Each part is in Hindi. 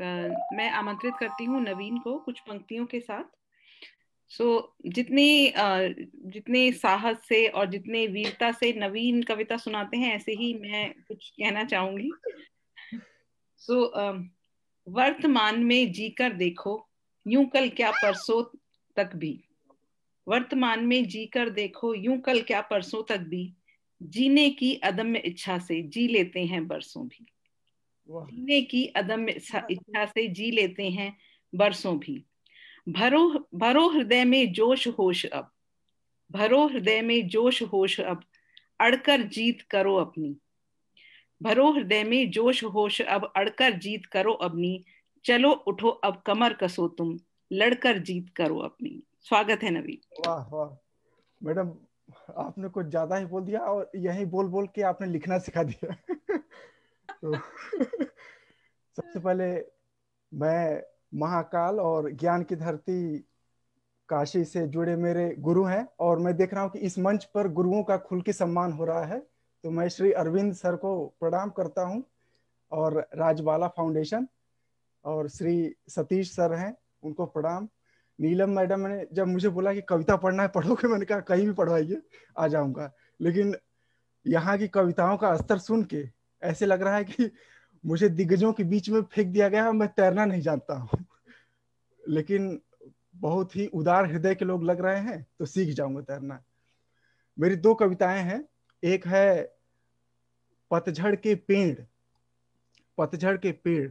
मैं आमंत्रित करती हूँ नवीन को कुछ पंक्तियों के साथ सो so, जितने जितने साहस से और जितने वीरता से नवीन कविता सुनाते हैं ऐसे ही मैं कुछ कहना चाहूंगी सो so, वर्तमान में जीकर देखो यूं कल क्या परसों तक भी वर्तमान में जीकर देखो यूं कल क्या परसों तक भी जीने की अदम्य इच्छा से जी लेते हैं बरसों भी जीने की अदम हाँ, हाँ। इच्छा से जी लेते हैं बरसों भी भरो भरो हृदय में जोश होश अब भरो हृदय में जोश होश अब अड़कर जीत करो अपनी भरो हृदय में जोश होश अब अड़कर जीत करो अपनी चलो उठो अब कमर कसो तुम लड़कर जीत करो अपनी स्वागत है नवी वाह वाह मैडम आपने कुछ ज्यादा ही बोल दिया और यही बोल बोल के आपने लिखना सिखा दिया तो सबसे पहले मैं महाकाल और ज्ञान की धरती काशी से जुड़े मेरे गुरु हैं और मैं देख रहा हूँ कि इस मंच पर गुरुओं का खुल के सम्मान हो रहा है तो मैं श्री अरविंद सर को प्रणाम करता हूँ और राजबाला फाउंडेशन और श्री सतीश सर हैं उनको प्रणाम नीलम मैडम ने जब मुझे बोला कि कविता पढ़ना है पढ़ोगे मैंने कहा कहीं भी पढ़वाइए आ जाऊंगा लेकिन यहाँ की कविताओं का स्तर सुन के ऐसे लग रहा है कि मुझे दिग्गजों के बीच में फेंक दिया गया मैं तैरना नहीं जानता हूँ लेकिन बहुत ही उदार हृदय के लोग लग रहे हैं तो सीख जाऊंगा तैरना मेरी दो कविताएं हैं एक है पतझड़ के पेड़ पतझड़ के पेड़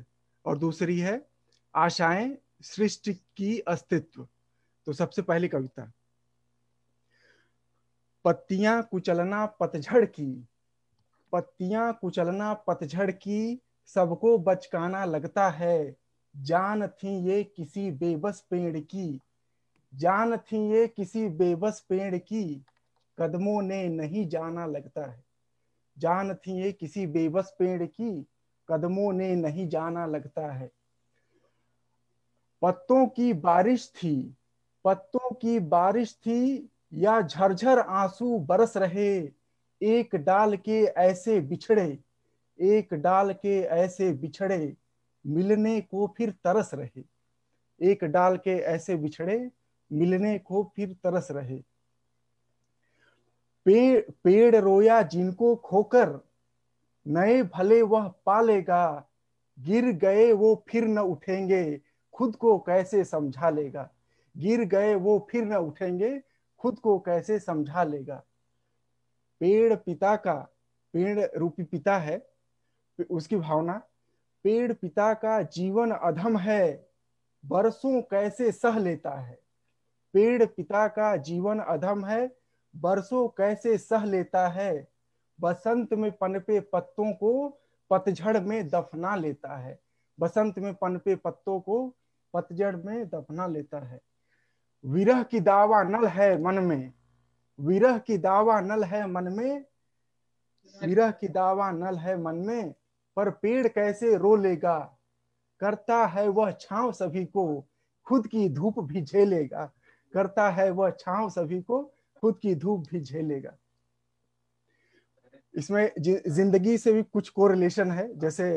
और दूसरी है आशाएं सृष्टि की अस्तित्व तो सबसे पहली कविता पत्तियां कुचलना पतझड़ की पत्तियां कुचलना पतझड़ की सबको बचकाना लगता है जान थी ये किसी बेबस पेड़ की जान थी ये किसी बेबस पेड़ की कदमों ने नहीं जाना लगता है जान थी ये किसी बेबस पेड़ की कदमों ने नहीं जाना लगता है पत्तों की बारिश थी पत्तों की बारिश थी या झरझर आंसू बरस रहे एक डाल के ऐसे बिछड़े एक डाल के ऐसे बिछड़े मिलने को फिर तरस रहे एक डाल के ऐसे बिछड़े मिलने को फिर तरस रहे पेड़ पेड़ रोया जिनको खोकर नए भले वह पालेगा गिर गए वो फिर न उठेंगे खुद को कैसे समझा लेगा गिर गए वो फिर न उठेंगे खुद को कैसे समझा लेगा पेड़ पिता का पेड़ रूपी पिता है उसकी भावना पेड़ पिता का जीवन अधम है बरसों कैसे सह लेता है पेड़ पिता का जीवन अधम है बरसों कैसे सह लेता है बसंत में पनपे पत्तों को पतझड़ में दफना लेता है बसंत में पनपे पत्तों को पतझड़ में दफना लेता है विरह की दावा नल है मन में विरह की दावा नल है मन में विरह की दावा नल है मन में पर पेड़ कैसे रो लेगा करता है वह छांव सभी को खुद की धूप भी झेलेगा करता है वह छांव सभी को खुद की धूप भी झेलेगा इसमें जिंदगी से भी कुछ कोरिलेशन है जैसे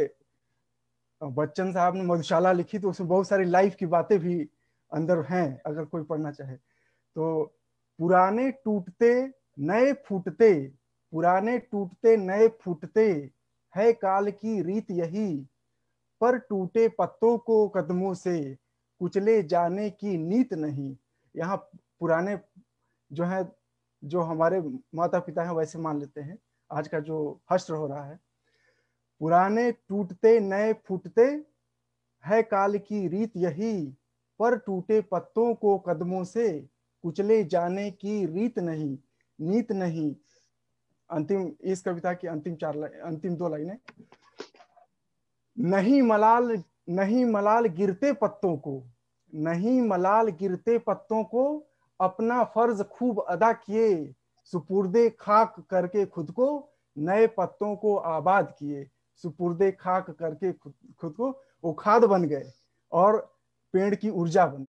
बच्चन साहब ने मधुशाला लिखी तो उसमें बहुत सारी लाइफ की बातें भी अंदर हैं अगर कोई पढ़ना चाहे तो पुराने टूटते नए फूटते पुराने टूटते नए फूटते है काल की रीत यही पर टूटे पत्तों को कदमों से कुचले जाने की नीत नहीं यहाँ पुराने जो है जो हमारे माता पिता हैं वैसे मान लेते हैं आज का जो हस्त्र हो रहा है पुराने टूटते नए फूटते है काल की रीत यही पर टूटे पत्तों को कदमों से कुचले जाने की रीत नहीं नीत नहीं अंतिम इस कविता की अंतिम चार अंतिम दो लाइनें नहीं मलाल नहीं मलाल गिरते पत्तों को नहीं मलाल गिरते पत्तों को अपना फर्ज खूब अदा किए सुपुर्दे खाक करके खुद को नए पत्तों को आबाद किए सुपुर्दे खाक करके खुद, खुद को वो खाद बन गए और पेड़ की ऊर्जा बन